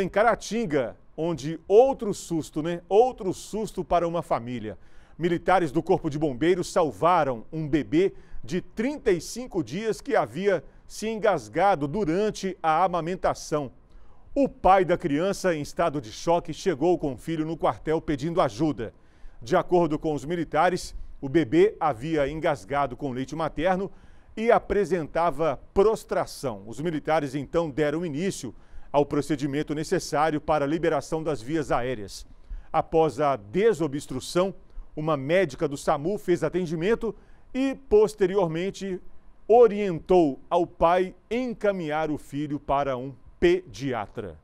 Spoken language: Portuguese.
Em Caratinga, onde outro susto, né? Outro susto para uma família. Militares do Corpo de Bombeiros salvaram um bebê de 35 dias que havia se engasgado durante a amamentação. O pai da criança, em estado de choque, chegou com o filho no quartel pedindo ajuda. De acordo com os militares, o bebê havia engasgado com leite materno e apresentava prostração. Os militares então deram início ao procedimento necessário para a liberação das vias aéreas. Após a desobstrução, uma médica do SAMU fez atendimento e, posteriormente, orientou ao pai encaminhar o filho para um pediatra.